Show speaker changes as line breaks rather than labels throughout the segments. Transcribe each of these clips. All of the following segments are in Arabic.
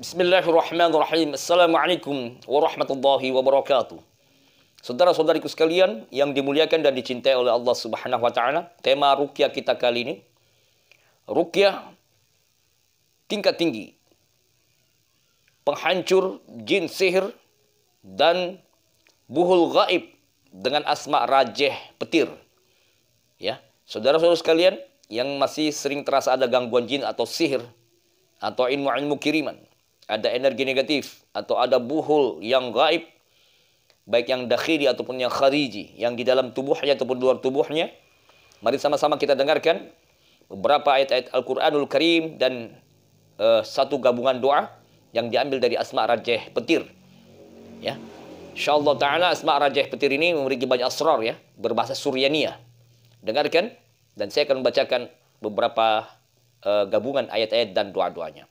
Bismillahirrahmanirrahim. Assalamualaikum warahmatullahi wabarakatuh. Saudara-saudariku sekalian yang dimuliakan dan dicintai oleh Allah Subhanahu wa taala, tema rukyah kita kali ini rukyah tingkat tinggi. Penghancur jin sihir dan buhul gaib dengan asma rajeh petir. Ya, saudara-saudara sekalian yang masih sering terasa ada gangguan jin atau sihir atau ilmu-ilmu kiriman ada energi negatif atau ada buhul yang gaib baik yang dakhili ataupun yang khariji yang di dalam tubuhnya ataupun luar tubuhnya mari sama-sama kita dengarkan beberapa ayat-ayat Al-Qur'anul Karim dan uh, satu gabungan doa yang diambil dari Asma Rajih Petir ya insyaallah taala Asma Rajih Petir ini memiliki banyak asrar ya berbahasa Suryania dengarkan dan saya akan membacakan beberapa uh, gabungan ayat-ayat dan doa-doanya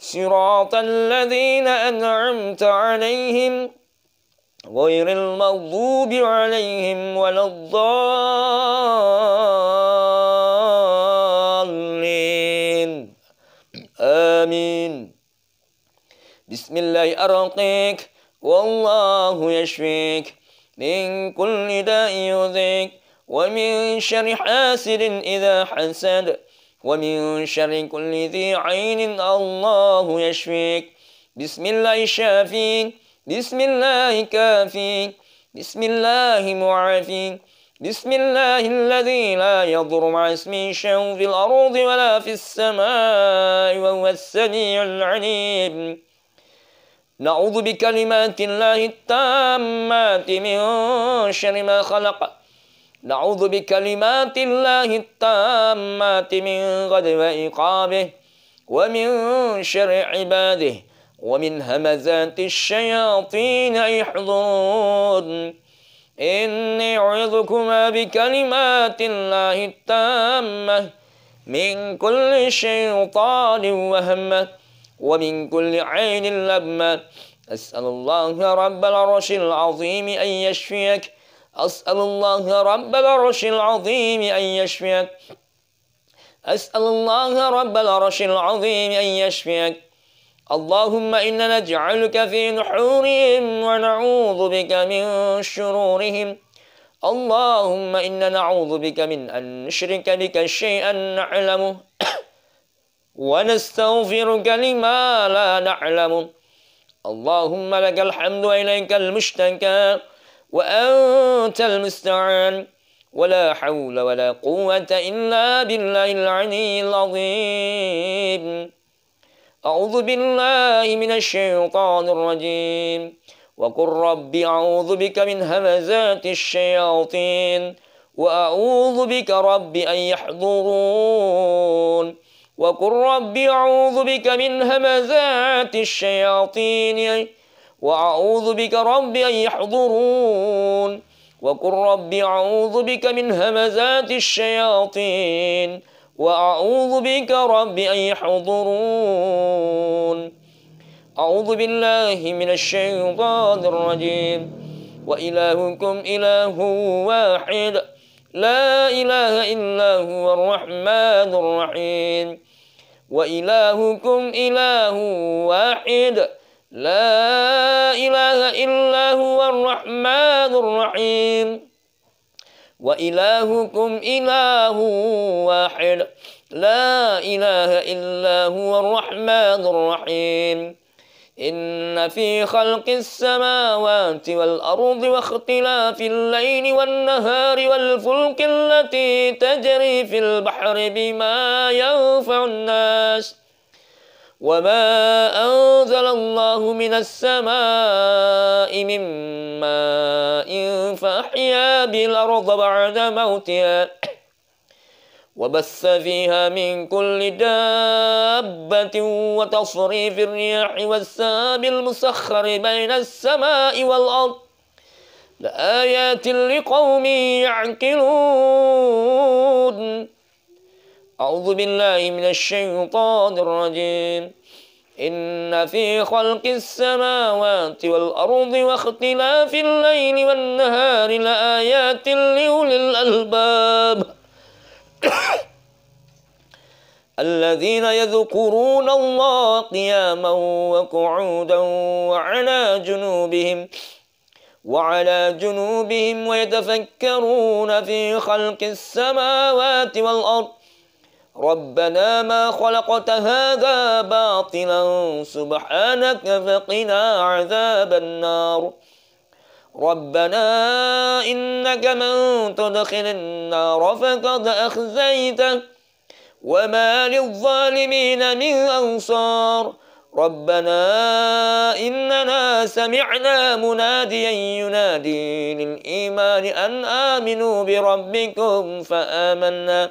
صراط الذين أنعمت عليهم غير المغضوب عليهم ولا الضالين آمين بسم الله أرقيك والله يشفيك من كل داء يذيك ومن شر حاسد إذا حسد ومن شر كل ذي عين الله يشفيك بسم الله شافيك بسم الله كافي بسم الله معافي بسم الله الذي لا يضر مع اسمه شيء في الأرض ولا في السماء وهو السميع العليم نعوذ بكلمات الله التامات من شر ما خلق نعوذ بكلمات الله التامات من غدو إقابه ومن شر عباده ومن همزات الشياطين يحضرون إني أعوذكما بكلمات الله التامة من كل شيطان وهمة ومن كل عين لمة أسأل الله رب العرش العظيم أن يشفيك أسأل الله رب العرش العظيم أن يشفيك أسأل الله رب العرش العظيم أن يشفيك اللهم إنا نجعلك في نحورهم ونعوذ بك من شرورهم اللهم إنا نعوذ بك من أن نشرك بك شيئا نعلمه ونستغفرك لما لا نعلمه اللهم لك الحمد وإليك المشتكى وأنت المستعان ولا حول ولا قوة إلا بالله العلي العظيم أعوذ بالله من الشيطان الرجيم وقل رب أعوذ بك من همزات الشياطين وأعوذ بك رب أن يحضرون وقل رب أعوذ بك من همزات الشياطين وأعوذ بك رب أن يحضرون وقل رب أعوذ بك من همزات الشياطين وأعوذ بك رب أن يحضرون أعوذ بالله من الشيطان الرجيم وإلهكم إله واحد لا إله إلا هو الرحمن الرحيم وإلهكم إله واحد لا إله إلا هو الرحمن الرحيم وإلهكم إله واحد لا إله إلا هو الرحمن الرحيم إن في خلق السماوات والأرض واختلاف الليل والنهار والفلك التي تجري في البحر بما ينفع الناس وما أنزل الله من السماء من ماء فأحيا بالأرض بعد موتها وبث فيها من كل دابة وتصريف الرياح والساب المسخر بين السماء والأرض لآيات لقوم يعقلون أعوذ بالله من الشيطان الرجيم إن في خلق السماوات والأرض واختلاف الليل والنهار لآيات لأولي الألباب الذين يذكرون الله قياما وقعودا وعلى جنوبهم وعلى جنوبهم ويتفكرون في خلق السماوات والأرض ربنا ما خلقت هذا باطلا سبحانك فقنا عذاب النار ربنا إنك من تدخل النار فقد أخزيته وما للظالمين من أنصار ربنا إننا سمعنا مناديا ينادي للإيمان أن آمنوا بربكم فآمنا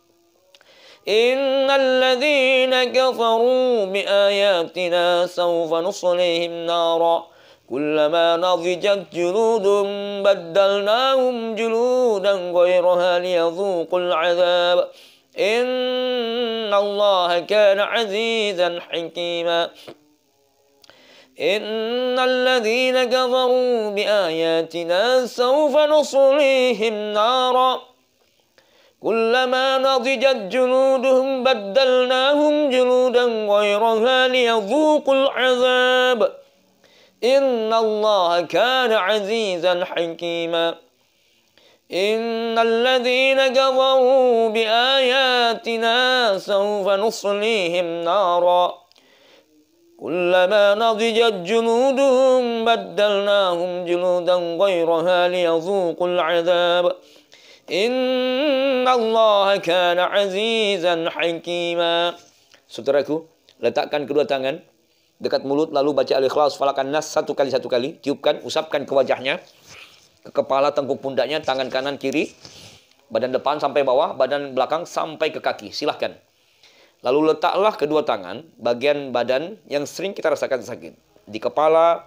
إن الذين كفروا بآياتنا سوف نصليهم نارا كلما نضجت جلودهم بدلناهم جلودا غيرها ليذوقوا العذاب إن الله كان عزيزا حكيما إن الذين كفروا بآياتنا سوف نصليهم نارا كلما نضجت جلودهم بدلناهم جلودا غيرها ليذوقوا العذاب إن الله كان عزيزا حكيما إن الذين كفروا بآياتنا سوف نصليهم نارا كلما نضجت جلودهم بدلناهم جلودا غيرها ليذوقوا العذاب Innallaha kana azizan hakima. Saudaraku, letakkan kedua tangan dekat mulut lalu baca Al-Ikhlas falakan nas satu kali satu kali, tiupkan, usapkan ke wajahnya, ke kepala, tengkuk pundaknya, tangan kanan kiri, badan depan sampai bawah, badan belakang sampai ke kaki. Silahkan. Lalu letaklah kedua tangan bagian badan yang sering kita rasakan sakit di kepala,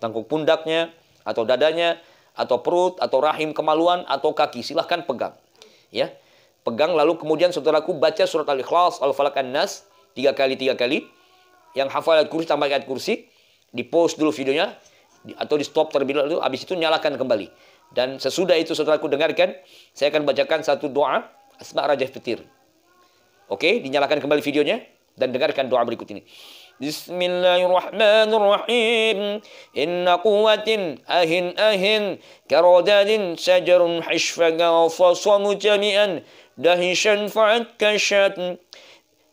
tangkuk pundaknya atau dadanya atau perut atau rahim kemaluan atau kaki silahkan pegang ya pegang lalu kemudian setelah aku baca surat al-ikhlas al-falak an-nas tiga kali tiga kali yang hafal ayat kursi tambah ayat kursi di post dulu videonya atau di stop terlebih dahulu habis itu nyalakan kembali dan sesudah itu saudaraku dengarkan saya akan bacakan satu doa asma raja petir oke dinyalakan kembali videonya Dan dengarkan doa berikut ini. Bismillahirrahmanirrahim. Inna quwatin ahin ahin karadadin sajarun hishfaga fasamu jami'an dahishan fa'at fa'akashat.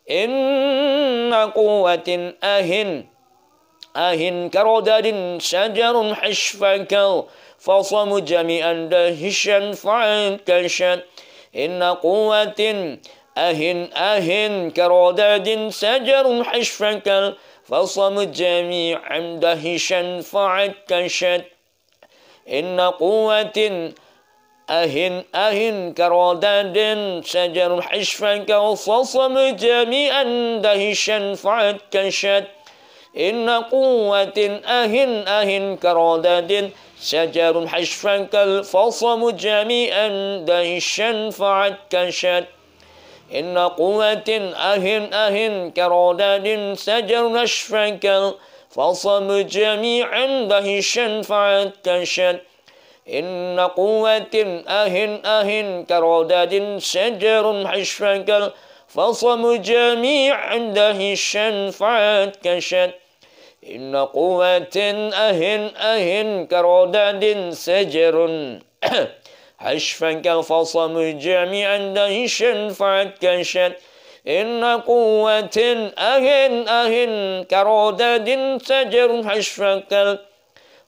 Inna quwatin ahin ahin karadadin sajarun hishfaga fasamu jami'an dahishan fa'at fa'akashat. Inna quwatin أهن أهن كرداد سجر حشفك فصم جميعا دهشا فعك كشت إن قوة أهن أهن كرداد شجر حشفك فصم جميعا دهشا فعك كشت إن قوة أهن أهن كرداد شجر حشفك فصم جميعا دهشا فعك كشت إن قوة أهن أهن كرداد سجر نشفك فصم جميعا دهشا فعتشت إن قوة أهن أهن كرداد سجر حشفك فصم جميعا دهشا فعتشت إن قوة أهن أهن كرداد سجر حشفك فصم جميعا دهشا فاتكشت إن قوة أهن أهن كرودد تجر حشفك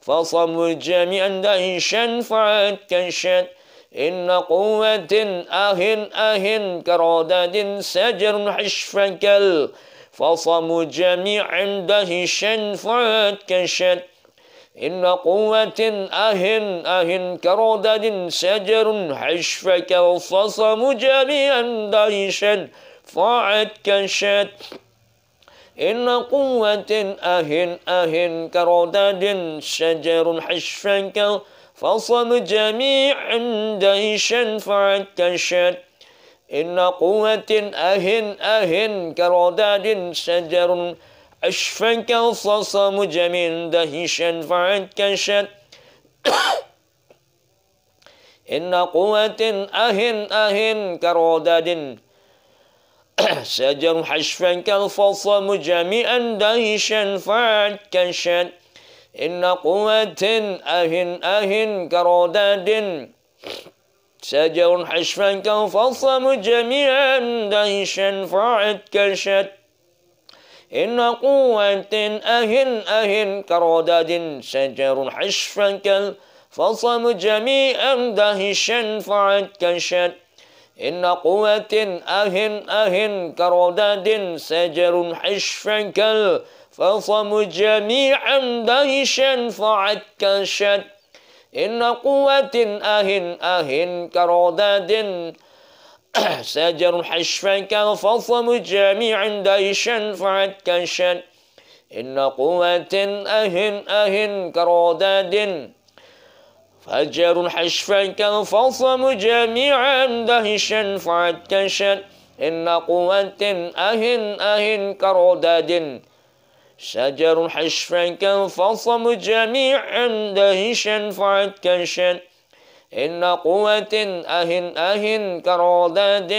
فصم جميعا دهشا فاتكشت إن قوة أهن أهن كرودد سجر حشفك فصم جميعا دهشا فاتكشت إن قوة أهن أهن كردد شجر حشفك الفصم جميعا دهشا فاعت كشت إن قوة أهن أهن كردد شجر حشفك فصم جميعا دهشا فاعت كشت إن قوة أهن أهن كردد شجر حشفك أشفك الخصم جميل دهشا فعكشت إن قوة أهن أهن كرودد سجر حشفك الفصم جميعا دهشا فعكشت إن قوة أهن أهن كرودد سجر حشفك الفصم جميعا دهشا فعكشت إن قوة أهن أهن كرداد شجر حشفا فصم جميعا دهشا فعد كشد إن قوة أهن أهن كرداد شجر حشفا فصم جميعا دهشا فعد كشد إن قوة أهن أهن كرداد سجر حشفك فصم جميعا ديشا فعكشا إن قوة أهن أهن كرداد فجر حشفك فصم جميعا دهشا فعكشا إن قوة أهن أهن كراداد شجر حشفك فصم جميعا دهشا فعكشا إن قوة أهن أهن كرادات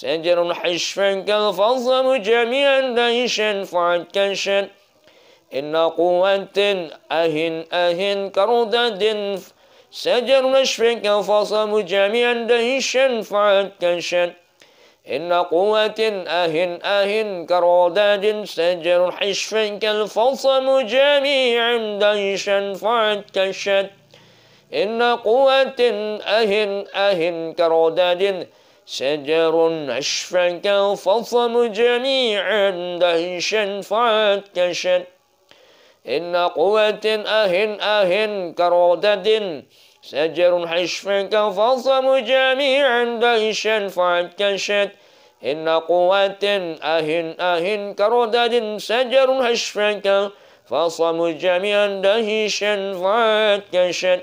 سجر حشفا كالفصل جميعا ليش فعكشا إن قوة أهن أهن كردد سجر نشفا كالفصل جميعا ليش فعكشا إن قوة أهن أهن كرادد سجر حشفا كالفصل جميعا ليش فعكشا إن قوة أهن أهن كرداد شجر أشفك فصل جميعا دهشا فاتكشا إن قوة أهن أهن كرداد شجر حشفك فصل جميعا دهشا فاتكشت إن قوة أهن أهن كرداد شجر حشفك فصم جميعا دهشا فاتكشت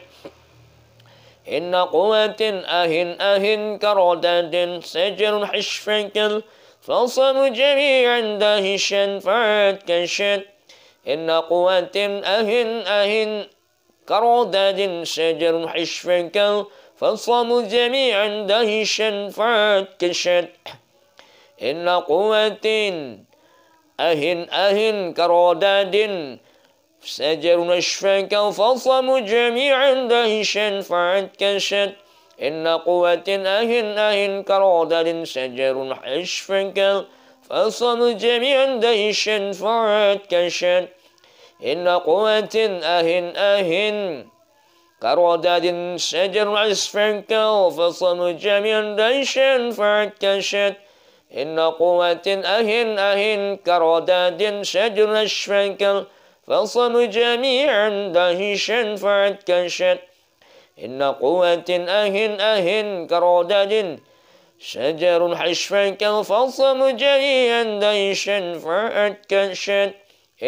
إن قوة أهن أهن كردة سجر حشفكل فصم جميعا دهشا فاتكشت إن قوة أهن أهن كردة سجر حشفكل فصم جميعا دهشا فاتكشت إن قوة أهن أهن كردة فسجر نشفك فصم جميعا دهشا فعدك شد إن قوة أهن أهن كرادل سجر حشفك فصم جميعا دهشا فعدك شد إن قوة أهن أهن كرادل سجر حشفك فاصم جميع دهش فعدك شد إن قوة أهن أهن كرادل شجر حشفك فصل جميعا دهشا فعد كشت إن قوة أهن أهن كرودد شجر حشفا كالفصل جميعا دهشا فعد كشت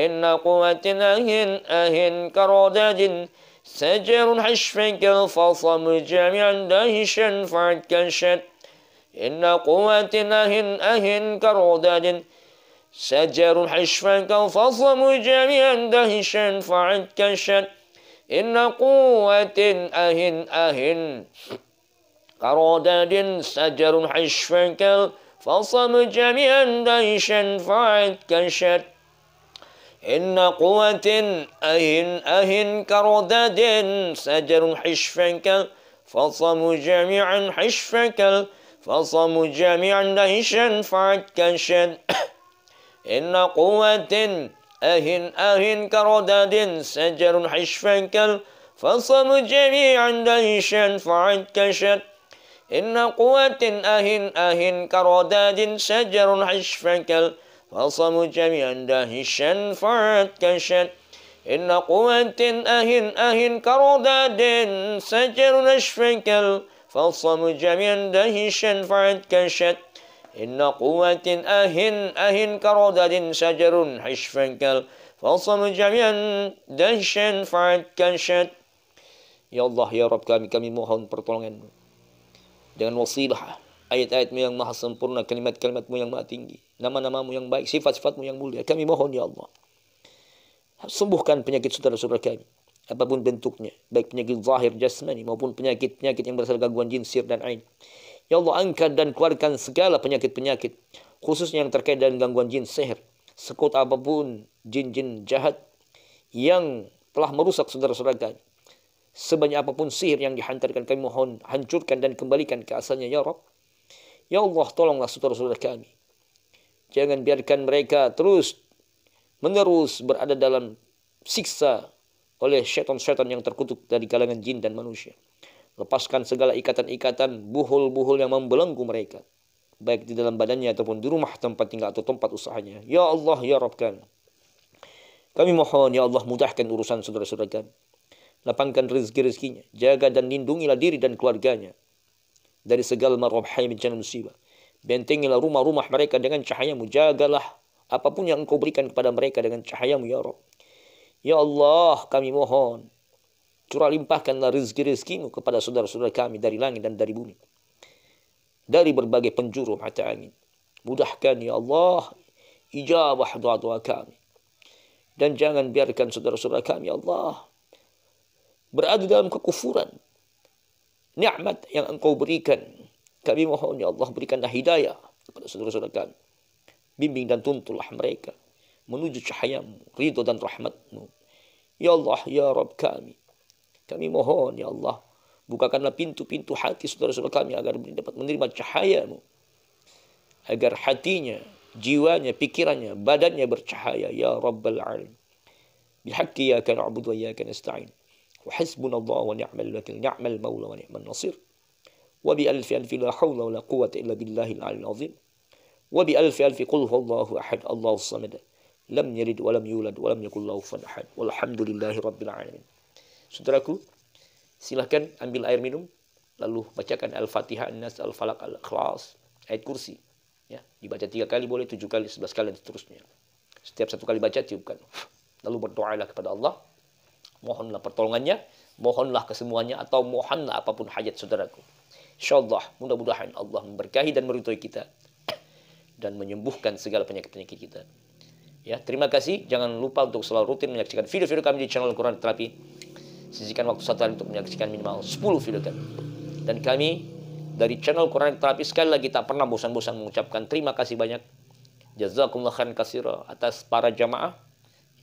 إن قوة أهن أهن كرودد سجر حشفا كالفصل جميعا دهشا فعد كشت إن قوة أهن أهن كرودد سجر حشفك فصم جميعا دهشا فعكشا إن قوة أهن أهن كرادد سجر حشفك فصم جميعا دهشا فعكشا إن قوة أهن أهن كرادد سجر حشفك فصم جميعا حشفك فصم جميعا دهشا فعكشا إن قوة أهن أهن كرداد سجر حشفا كالفصم جميع دهشا فعد كشت إن قوة أهن أهن كرداد سجر حشفا كالفصم جميع دهشا فعد كشت إن قوة أهن أهن كرداد سجر حشفا كالفصم جميع دهشا فعد كشت inna quwwatin ahin ahin karodadin sajarun hishfan kal jami'an danshan fa'atkan syat Ya Allah, Ya Rabb kami, kami mohon pertolonganmu dengan wasilah ayat-ayatmu yang maha sempurna, kalimat-kalimatmu yang maha tinggi, nama-namamu yang baik, sifat-sifatmu yang mulia. Kami mohon ya Allah. Sembuhkan penyakit saudara-saudara kami, apapun bentuknya, baik penyakit zahir jasmani maupun penyakit-penyakit yang berasal gangguan sir dan ain. Ya Allah angkat dan keluarkan segala penyakit-penyakit. Khususnya yang terkait dengan gangguan jin seher. Sekut apapun jin-jin jahat yang telah merusak saudara-saudara kami. Sebanyak apapun sihir yang dihantarkan kami mohon hancurkan dan kembalikan ke asalnya ya Rob Ya Allah tolonglah saudara-saudara kami. Jangan biarkan mereka terus menerus berada dalam siksa oleh syaitan-syaitan yang terkutuk dari kalangan jin dan manusia. Lepaskan segala ikatan-ikatan buhul-buhul yang membelenggu mereka. Baik di dalam badannya ataupun di rumah tempat tinggal atau tempat usahanya. Ya Allah, ya Rabb kami. Kami mohon, ya Allah mudahkan urusan saudara-saudara kami. Lapangkan rezeki-rezekinya. Jaga dan lindungilah diri dan keluarganya. Dari segala marwabhai bencana musibah. Bentengilah rumah-rumah mereka dengan cahayamu. Jagalah apapun yang engkau berikan kepada mereka dengan cahayamu, ya Rabb. Ya Allah, kami mohon curah limpahkanlah rezeki-rezekimu kepada saudara-saudara kami dari langit dan dari bumi. Dari berbagai penjuru mata angin. Mudahkan ya Allah ijabah doa-doa kami. Dan jangan biarkan saudara-saudara kami ya Allah berada dalam kekufuran. Nikmat yang engkau berikan. Kami mohon ya Allah berikanlah hidayah kepada saudara-saudara kami. Bimbing dan tuntulah mereka menuju cahayamu, ridho dan rahmatmu. Ya Allah, Ya Rabb kami. Kami mohon ya Allah, bukakanlah pintu-pintu hati saudara-saudara kami agar dapat menerima cahayamu. Agar hatinya, jiwanya, pikirannya, badannya bercahaya. Ya Rabbal Alamin. بالحق إياك نعبد وإياك نستعين وحسبنا الله ونعم الوكيل نعم المولى ونعم النصير وبألف ألف لا حول ولا قوة إلا بالله العلي العظيم وبألف ألف قل هو الله أحد الله الصمد لم يلد ولم يولد ولم يكن له كفوا أحد والحمد لله رب العالمين Saudaraku, silahkan ambil air minum, lalu bacakan Al-Fatihah, nas Al-Falaq, Al-Ikhlas, ayat kursi. Ya, dibaca tiga kali boleh, tujuh kali, sebelas kali, dan seterusnya. Setiap satu kali baca, tiupkan. Lalu berdoalah kepada Allah, mohonlah pertolongannya, mohonlah kesemuanya, atau mohonlah apapun hajat saudaraku. InsyaAllah, mudah-mudahan Allah memberkahi dan meridhoi kita dan menyembuhkan segala penyakit-penyakit kita. Ya, terima kasih. Jangan lupa untuk selalu rutin menyaksikan video-video kami di channel Quran Terapi. Sisihkan waktu satu hari untuk menyaksikan minimal 10 video kami. Dan kami dari channel Quran Terapi sekali lagi tak pernah bosan-bosan mengucapkan terima kasih banyak. Jazakumullah khairan kasira atas para jamaah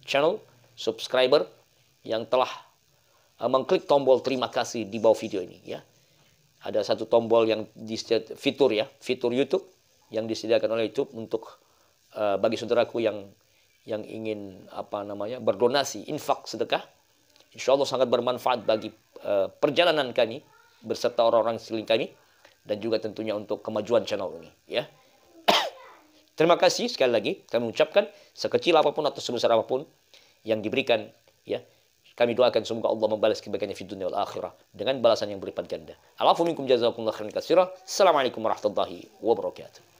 channel subscriber yang telah eh, mengklik tombol terima kasih di bawah video ini ya. Ada satu tombol yang di fitur ya, fitur YouTube yang disediakan oleh YouTube untuk uh, bagi saudaraku yang yang ingin apa namanya berdonasi infak sedekah Insya Allah sangat bermanfaat bagi eh, perjalanan kami berserta orang-orang seling kami dan juga tentunya untuk kemajuan channel ini ya. Terima kasih sekali lagi kami ucapkan sekecil apapun atau sebesar apapun yang diberikan ya. Kami doakan semoga Allah membalas kebaikannya di dunia dan akhirat dengan balasan yang berlipat ganda. Alafu minkum jazakumullahu khairan katsira. Assalamualaikum warahmatullahi wabarakatuh.